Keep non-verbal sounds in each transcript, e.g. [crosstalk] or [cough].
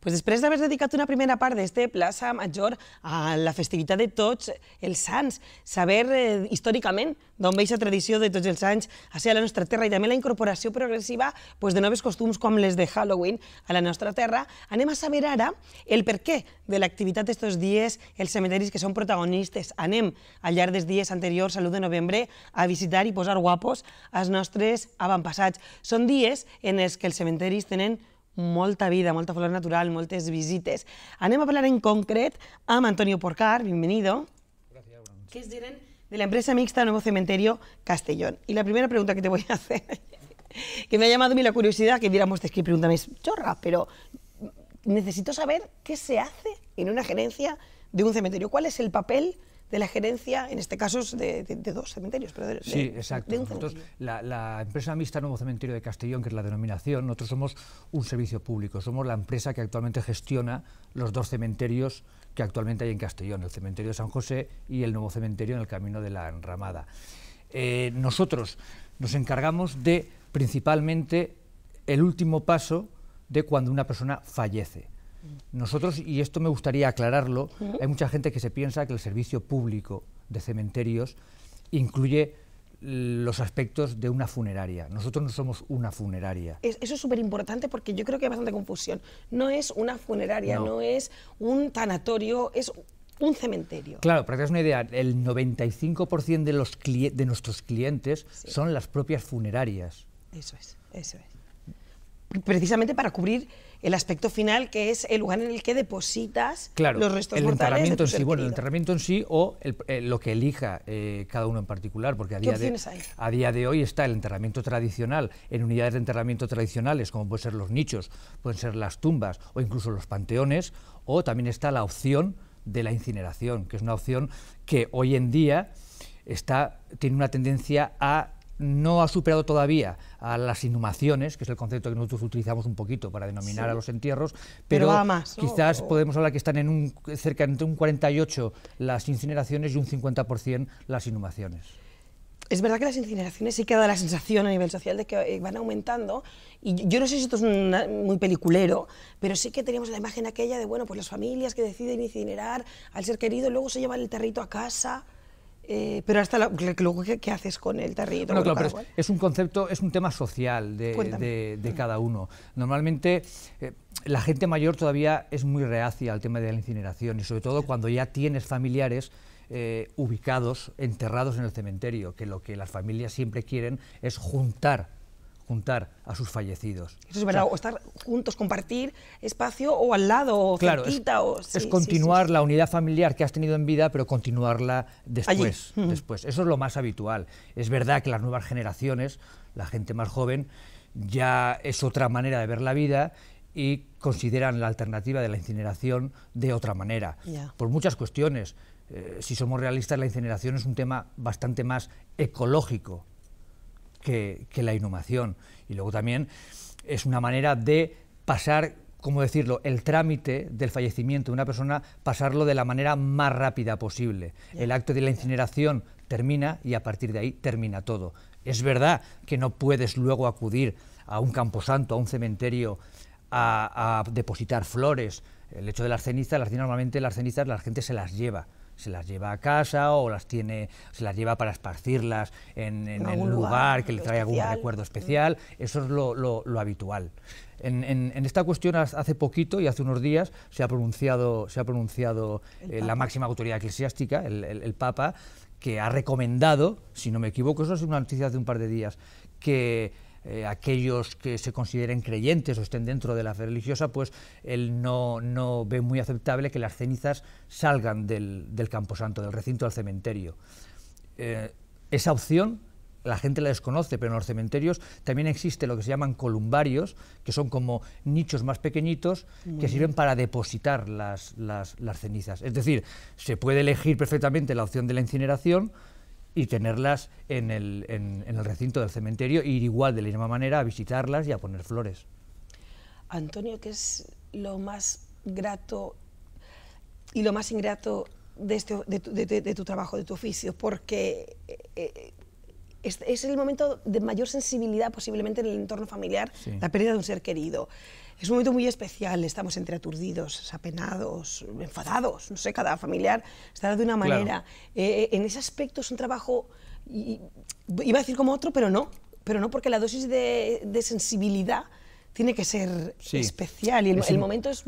Pues després d'haver dedicat una primera part d'este plaça major a la festivitat de tots els sants, saber eh, històricament d'on ve aquesta tradició de tots els anys a ser a la nostra terra i també la incorporació progressiva pues, de noves costums com les de Halloween a la nostra terra, anem a saber ara el per què de l'activitat d'estos dies, els cementeris que són protagonistes. Anem al llarg dels dies anteriors, a l'1 de novembre, a visitar i posar guapos als nostres avantpassats. Són dies en els que els cementeris tenen molta vida, molta flor natural, moltes visites. Anem a parlar en concret amb Antonio Porcar, bienvenido. Gracias, Que es de la empresa mixta Nuevo Cementerio Castellón. Y la primera pregunta que te voy a hacer, [laughs] que me ha llamado a mí la curiosidad, que diéramos, es este que pregunta es chorra, pero necesito saber qué se hace en una gerencia de un cementerio. ¿Cuál es el papel de la gerencia, en este caso es de, dos cementerios. Pero de, sí, exacto. la, empresa mixta Nuevo Cementerio de Castellón, que es la denominación, nosotros somos un servicio público, somos la empresa que actualmente gestiona los dos cementerios que actualmente hay en Castellón, el cementerio de San José y el nuevo cementerio en el Camino de la Enramada. Eh, nosotros nos encargamos de principalmente el último paso de cuando una persona fallece. Nosotros, y esto me gustaría aclararlo, hay mucha gente que se piensa que el servicio público de cementerios incluye los aspectos de una funeraria. Nosotros no somos una funeraria. eso es súper importante porque yo creo que hay bastante confusión. No es una funeraria, no, es un tanatorio, es un cementerio. Claro, para que una idea, el 95% de, los de nuestros clientes son las propias funerarias. Eso es, eso es precisamente para cubrir el aspecto final, que es el lugar en el que depositas los restos mortales de en sí, el enterramiento en sí o eh, lo que elija eh, cada uno en particular, porque a día, de, a día de hoy está el enterramiento tradicional, en unidades de enterramiento tradicionales, como pueden ser los nichos, pueden ser las tumbas o incluso los panteones, o también está la opción de la incineración, que es una opción que hoy en día está, tiene una tendencia a no ha superado todavía a las inhumaciones, que es el concepto que nosotros utilizamos un poquito para denominar a los entierros, pero, quizás podemos hablar que están en un, cerca de un 48 las incineraciones y un 50% las inhumaciones. Es verdad que las incineraciones sí que da la sensación a nivel social de que eh, van aumentando. Y yo no sé si esto es muy peliculero, pero sí que tenemos la imagen aquella de, bueno, pues las familias que deciden incinerar al ser querido, luego se llevan el territo a casa. Eh, pero hasta luego, ¿qué, haces con el territo. es, un concepto, es un tema social de, mm. cada uno. Normalmente eh, la gente mayor todavía es muy reacia al tema de la incineración y sobre todo cuando ya tienes familiares eh, ubicados, enterrados en el cementerio, que lo que las familias siempre quieren es juntar juntar a sus fallecidos. Eso es verdad, o, estar juntos, compartir espacio o al lado, o claro, cerquita. Es, o, es continuar la unidad familiar que has tenido en vida, pero continuarla después, después. Eso es lo más habitual. Es verdad que las nuevas generaciones, la gente más joven, ya es otra manera de ver la vida y consideran la alternativa de la incineración de otra manera, por muchas cuestiones. Eh, si somos realistas, la incineración es un tema bastante más ecológico que, la inhumación. Y luego también es una manera de pasar ¿cómo decirlo?, el trámite del fallecimiento de una persona, pasarlo de la manera más rápida posible. El acto de la incineración termina y a partir de ahí termina todo. Es verdad que no puedes luego acudir a un camposanto, a un cementerio, a, depositar flores. El hecho de las cenizas, las, normalmente las cenizas la gente se las lleva se las lleva a casa o las tiene, se las lleva para esparcirlas en, un lugar, que le trae algún recuerdo mm. especial, eso es lo, habitual. En, esta cuestión hace poquito y hace unos días se ha pronunciado, se ha pronunciado eh, la máxima autoridad eclesiástica, el, Papa, que ha recomendado, si no me equivoco, eso es una noticia de un par de días, que eh, aquellos que se consideren creyentes o estén dentro de la fe religiosa, pues él no, ve muy aceptable que las cenizas salgan del, del camposanto, del recinto al cementerio. Eh, esa opción la gente la desconoce, pero en los cementerios también existe lo que se llaman columbarios, que son como nichos más pequeñitos que sirven para depositar las cenizas. Es decir, se puede elegir perfectamente la opción de la incineración, y tenerlas en el, recinto del cementerio, ir igual de la misma manera a visitarlas y a poner flores. Antonio, ¿qué es lo más grato y lo más ingrato de, este, de, tu, trabajo, de tu oficio? Porque eh, eh, es, el momento de mayor sensibilidad posiblemente en el entorno familiar, la pérdida de un ser querido. Es un momento muy especial, estamos entre aturdidos, apenados, enfadados, no sé, cada familiar estará de una manera. Eh, eh, en ese aspecto es un trabajo, iba a decir como otro, pero no, pero no porque la dosis de, sensibilidad tiene que ser especial y el, el momento es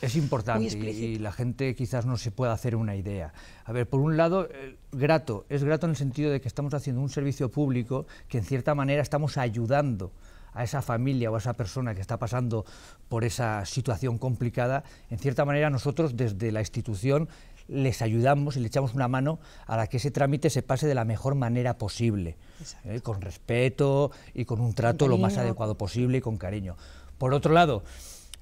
es importante y, la gente quizás no se pueda hacer una idea. A ver, por un lado, eh, grato, es grato en el sentido de que estamos haciendo un servicio público que en cierta manera estamos ayudando a esa familia o a esa persona que está pasando por esa situación complicada, en cierta manera nosotros desde la institución les ayudamos y le echamos una mano a la que ese trámite se pase de la mejor manera posible, ¿eh? con respeto y con un trato lo más adecuado posible y con cariño. Por otro lado,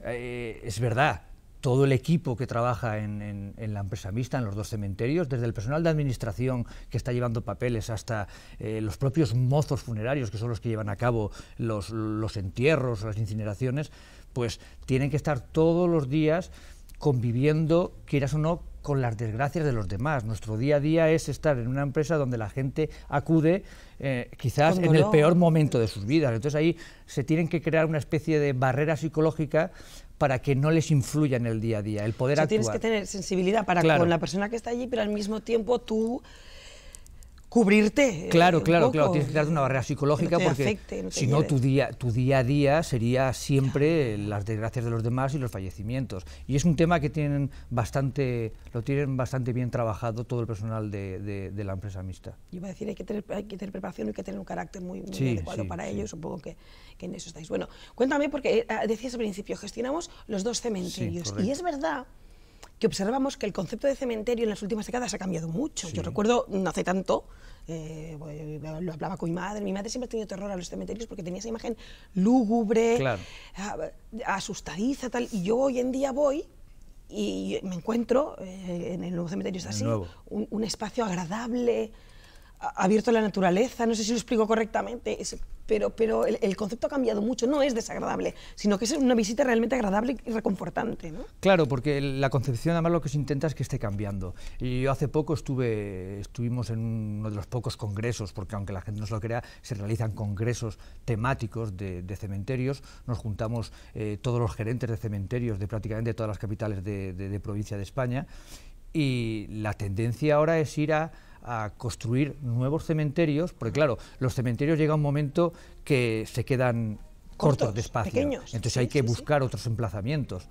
eh, es verdad todo el equipo que trabaja en, la empresa mixta, en los dos cementerios, desde el personal de administración que está llevando papeles hasta eh, los propios mozos funerarios, que son los que llevan a cabo los, entierros entierros, las incineraciones, pues tienen que estar todos los días conviviendo, quieras o no, con las desgracias de los demás. Nuestro día a día es estar en una empresa donde la gente acude eh, quizás en el peor momento de sus vidas. Entonces ahí se tienen que crear una especie de barrera psicológica para que no les influya en el día a día, el poder Tienes que tener sensibilidad para con la persona que está allí, pero al mismo tiempo tú cubrirte. Claro, eh, claro, claro. Tienes que darte una barrera psicológica porque si no tu día, tu día a día sería siempre las desgracias de los demás y los fallecimientos. Y es un tema que tienen bastante, lo tienen bastante bien trabajado todo el personal de, la empresa mixta. Yo iba a decir, hay que tener, hay que tener preparación, hay que tener un carácter muy, adecuado para ellos ello. Supongo que, en eso estáis. Bueno, cuéntame, porque eh, decías al principio, gestionamos los dos cementerios. y es verdad que observamos que el concepto de cementerio en las últimas décadas ha cambiado mucho. Yo recuerdo, no hace tanto, eh, pues, lo hablaba con mi madre, mi madre siempre ha tenido terror a los cementerios porque tenía esa imagen lúgubre, asustadiza, tal, y yo hoy en día voy y me encuentro, eh, en el nuevo cementerio es así, un espacio agradable, abierto a la naturaleza, no sé si lo explico correctamente, pero, pero el, concepto ha cambiado mucho, no es desagradable, sino que es una visita realmente agradable y reconfortante. Claro, porque la concepción además lo que se intenta es que esté cambiando. Y yo hace poco estuve, estuvimos en uno de los pocos congresos, porque aunque la gente no se lo crea, se realizan congresos temáticos de, cementerios, nos juntamos eh, todos los gerentes de cementerios de prácticamente todas las capitales de, de provincia de España, y la tendencia ahora es ir a a construir nuevos cementerios, porque claro, los cementerios llega un momento que se quedan cortos, de espacio. Entonces hay que buscar otros emplazamientos.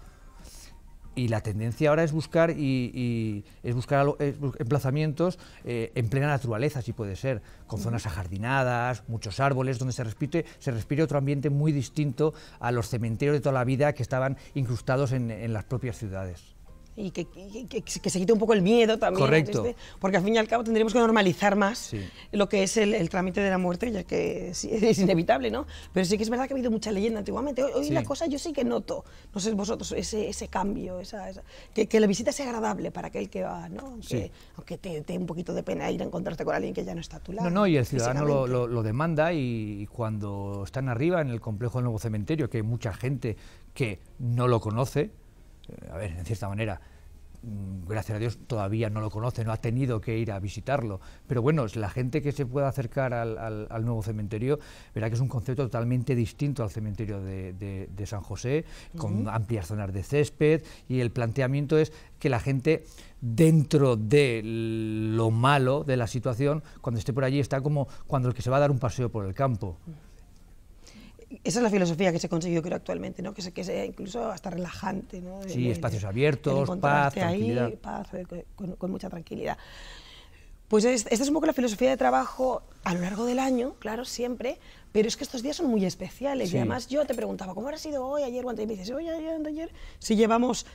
Y la tendencia ahora es buscar y, buscar emplazamientos eh, en plena naturaleza, si puede ser, con zonas ajardinadas, muchos árboles, donde se respire, se respire otro ambiente muy distinto a los cementerios de toda la vida que estaban incrustados en las propias ciudades y que, que, se quite un poco el miedo también. Correcto. porque al fin y al cabo tendríamos que normalizar más lo que es el, trámite de la muerte, ya que [laughs] es, inevitable, ¿no? Pero sí que es verdad que ha habido mucha leyenda antiguamente. Hoy, la cosa yo sí que noto, no sé vosotros, ese, ese cambio, esa, que, la visita sea agradable para aquel que va, ¿no? Aunque, te dé un poquito de pena ir a encontrarte con alguien que ya no está a tu lado. No, no, y el ciudadano lo, lo, demanda y, y cuando están arriba en el complejo del nuevo cementerio, que hay mucha gente que no lo conoce, eh, a ver, en cierta manera, Mm, gracias a Dios todavía no lo conoce, no ha tenido que ir a visitarlo. Pero bueno, la gente que se pueda acercar al, nuevo cementerio verá que es un concepto totalmente distinto al cementerio de, San José, con amplias zonas de césped y el planteamiento es que la gente dentro de lo malo de la situación, cuando esté por allí, está como cuando el que se va a dar un paseo por el campo esa es la filosofía que se consiguió, creo, actualmente, ¿no? que, que sea incluso hasta relajante. ¿no? sí, espacios abiertos, paz, tranquilidad. paz, eh, con, mucha tranquilidad. Pues esta es un poco la filosofía de trabajo a lo largo del año, claro, siempre, pero es que estos días son muy especiales. Y además yo te preguntaba, ¿cómo habrá sido hoy, ayer o antes? Y me dices, hoy, ayer, ayer, si llevamos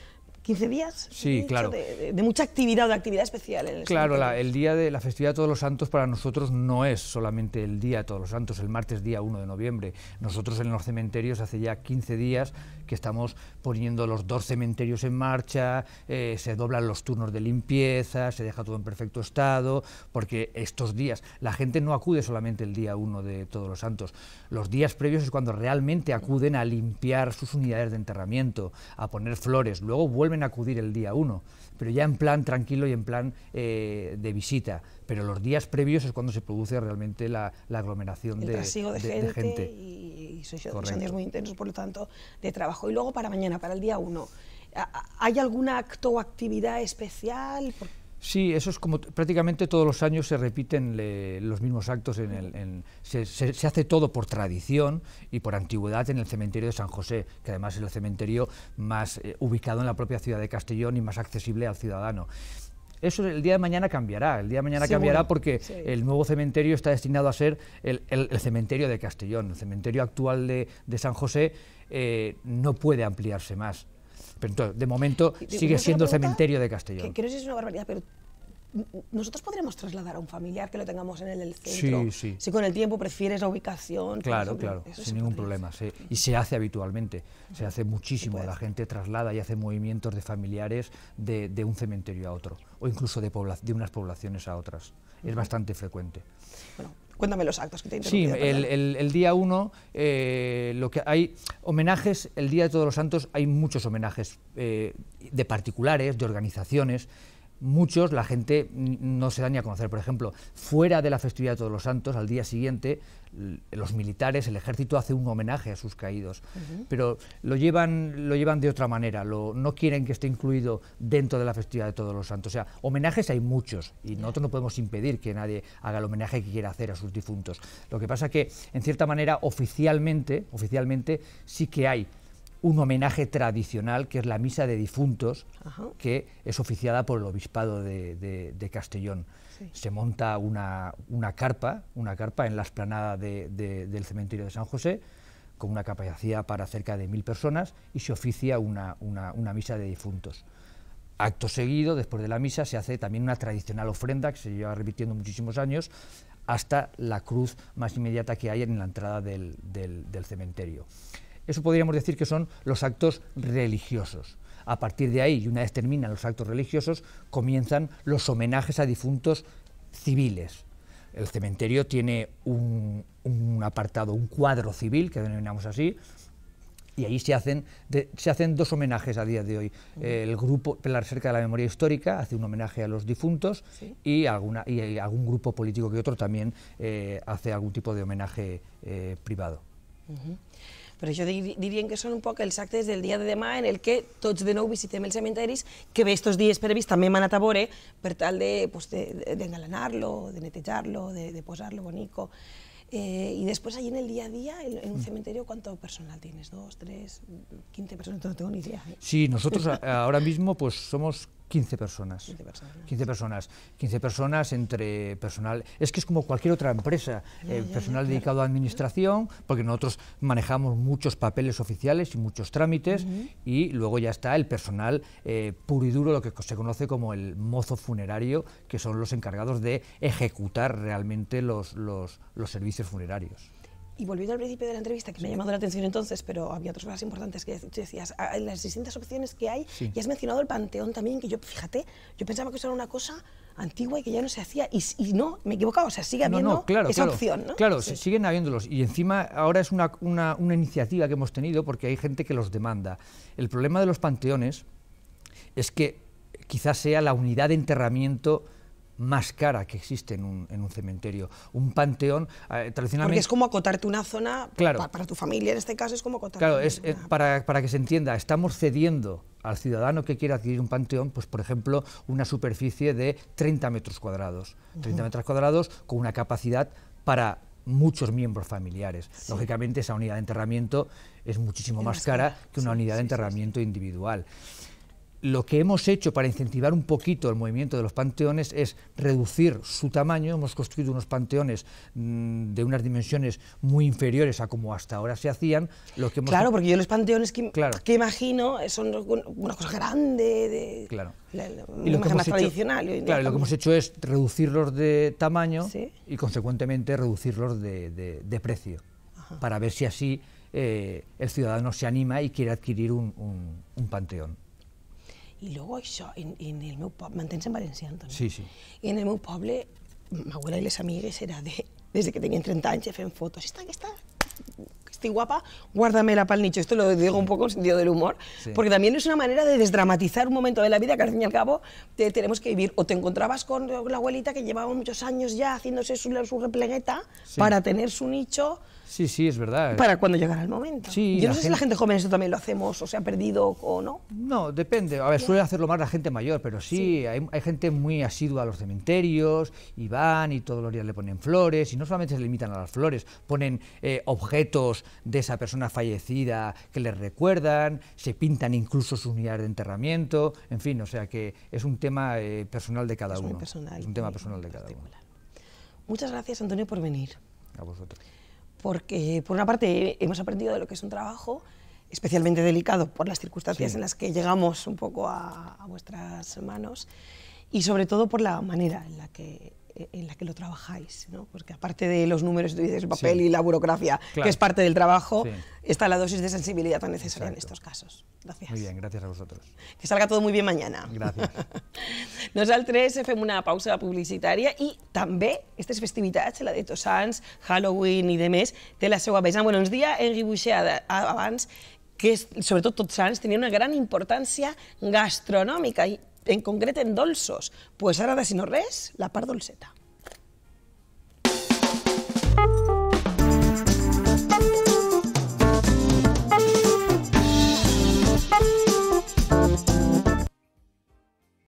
15 días sí, claro. De, mucha actividad, de actividad especial. claro, el día de la festividad de Todos los Santos para nosotros no es solamente el día de Todos los Santos, el martes día 1 de noviembre. Nosotros en los cementerios hace ya 15 días que estamos poniendo los dos cementerios en marcha, eh, se doblan los turnos de limpieza, se deja todo en perfecto estado, porque estos días la gente no acude solamente el día 1 de Todos los Santos. Los días previos es cuando realmente acuden a limpiar sus unidades de enterramiento, a poner flores, luego vuelven acudir el día 1, pero ya en plan tranquilo y en plan eh, de visita. Pero los días previos es cuando se produce realmente la, aglomeración de, gente. Y, muy intensos, por lo tanto, de trabajo. Y luego para mañana, para el día 1. ¿Hay algún acto o actividad especial? Sí, eso es como prácticamente todos los años se repiten los mismos actos, en el, se, hace todo por tradición y por antigüedad en el cementerio de San José, que además es el cementerio más eh, ubicado en la propia ciudad de Castellón y más accesible al ciudadano. Eso el día de mañana cambiará, el día de mañana cambiará porque el nuevo cementerio está destinado a ser el, cementerio de Castellón, el cementerio actual de, San José eh, no puede ampliarse más pero de momento sigue siendo cementerio de Castellón. Que, que no sé si es una barbaridad, pero nosotros podríamos trasladar a un familiar que lo tengamos en el centro. Si con el tiempo prefieres la ubicación. Claro, claro, sin ningún problema. y se hace habitualmente, se hace muchísimo. la gente traslada y hace movimientos de familiares de, un cementerio a otro, o incluso de, unas poblaciones a otras. Es bastante frecuente. Bueno, Cuéntame los actos que te Sí, el, día uno, eh, lo que hay homenajes, el Día de Todos los Santos hay muchos homenajes eh, de particulares, de organizaciones, muchos la gente no se daña a conocer. Por ejemplo, fuera de la festividad de Todos los Santos, al día siguiente, los militares, el ejército hace un homenaje a sus caídos, pero lo llevan, lo llevan de otra manera, no quieren que esté incluido dentro de la festividad de Todos los Santos. O sea, homenajes hay muchos y nosotros no podemos impedir que nadie haga el homenaje que quiera hacer a sus difuntos. Lo que pasa que, en cierta manera, oficialmente, oficialmente sí que hay un homenaje tradicional que es la misa de difuntos, que es oficiada por el obispado de, Castellón. Se monta una, carpa, una carpa en la esplanada del cementerio de San José, con una capacidad para cerca de mil personas, y se oficia una, misa de difuntos. Acto seguido, después de la misa, se hace también una tradicional ofrenda que se lleva repitiendo muchísimos años, hasta la cruz más inmediata que hay en la entrada del cementerio. Eso podríamos decir que son los actos religiosos. A partir de ahí, y una vez terminan los actos religiosos, comienzan los homenajes a difuntos civiles. El cementerio tiene un, apartado, un cuadro civil, que denominamos así, y ahí se hacen, se hacen dos homenajes a día de hoy. el grupo la cerca de la Memoria Histórica hace un homenaje a los difuntos y, algún grupo político que otro también eh, hace algún tipo de homenaje eh, privado. Però jo diríem que són un poc els actes del dia de demà en el que tots de nou visitem els cementeris, que bé, estos dies previs també hem anat a veure per tal d'engalanar-lo, de, pues, de, de netejar-lo, de, de posar-lo bonico. Eh, I després, allà en el dia a dia, en, un mm. cementeri, quant personal tens? ¿Dos, tres, quince persones? No tengo ni idea. ¿eh? Sí, nosaltres ara mismo pues som 15 personas. 15 personas. 15 personas. entre personal. Es que es como cualquier otra empresa, eh, personal dedicado a administración, porque nosotros manejamos muchos papeles oficiales y muchos trámites, y luego ya está el personal eh, puro y duro, lo que se conoce como el mozo funerario, que son los encargados de ejecutar realmente los servicios funerarios. Y volviendo al principio de la entrevista, que me ha llamado la atención entonces, pero había otras cosas importantes que decías, ah, las distintas opciones que hay, y has mencionado el panteón también, que yo, fíjate, yo pensaba que eso era una cosa antigua y que ya no se hacía, y, no, me he equivocado, o sea, sigue habiendo esa opción, Claro, siguen habiéndolos, y encima ahora es una iniciativa que hemos tenido porque hay gente que los demanda. El problema de los panteones es que quizás sea la unidad de enterramiento más cara que existe en un, cementerio. Un panteón, eh, tradicionalmente... Porque es como acotarte una zona, para tu familia en este caso, es como acotarte Claro, es, eh, para, para que se entienda, estamos cediendo al ciudadano que quiera adquirir un panteón, pues por ejemplo, una superficie de 30 metros cuadrados. 30 metros cuadrados con una capacidad para muchos miembros familiares. Lógicamente esa unidad de enterramiento es muchísimo más, cara, que una unidad de enterramiento individual lo que hemos hecho para incentivar un poquito el movimiento de los panteones es reducir su tamaño. Hemos construido unos panteones mm, de unas dimensiones muy inferiores a como hasta ahora se hacían. claro, porque yo los panteones que, imagino eh, son una cosas grandes, de, claro. y lo que hemos más hecho, tradicional. Claro, lo que hemos hecho es reducirlos de tamaño y consecuentemente reducirlos de, precio, para ver si así eh, el ciudadano se anima y quiere adquirir un panteón. I llavors això, en, en el meu poble, m'entens en valencià, Antoni? Sí, sí. I en el meu poble, ma abuela i les amigues era de, des que tenien 30 anys, fent fotos, està, aquesta, estoy guapa, guárdamela para el nicho. Esto lo digo un poco en sentido del humor, porque también es una manera de desdramatizar un momento de la vida que al fin y al cabo tenemos que vivir. O te encontrabas con la abuelita que llevaba muchos años ya haciéndose su, su replegueta para tener su nicho. Sí, sí, es verdad. Para cuando llegara el momento. Yo no sé si la gente joven eso también lo hacemos o se ha perdido o no. No, depende. A ver, suele hacerlo más la gente mayor, pero sí, Hay, gente muy asidua a los cementerios y van y todos los días le ponen flores y no solamente se limitan a las flores, ponen eh, objetos de esa persona fallecida que les recuerdan, se pintan incluso sus unidades de enterramiento, en fin, o sea que es un tema eh, personal de cada uno. un tema personal de cada uno. Muchas gracias, Antonio, por venir. A vosotros. Porque, por una parte, hemos aprendido de lo que es un trabajo especialmente delicado por las circunstancias en las que llegamos un poco a, a vuestras manos y sobre todo por la manera en la que en la que lo trabajáis, ¿no? Porque aparte de los números, tú dices papel sí. y la burocracia, claro. que es parte del trabajo, sí. está la dosis de sensibilidad tan necesaria Exacto. en estos casos. Gracias. Muy bien, gracias a vosotros. Que salga todo muy bien mañana. [laughs] el Nosaltres fem una pausa publicitària y també estas festivitats, la de Tosans, Halloween y demás, de la seva vessant. Buenos días, dia en Guibuixeda abans que sobretot Tots Sants tenia una gran importància gastronòmica i en concret en dolços. Doncs pues ara, de si no res, la part dolceta. Música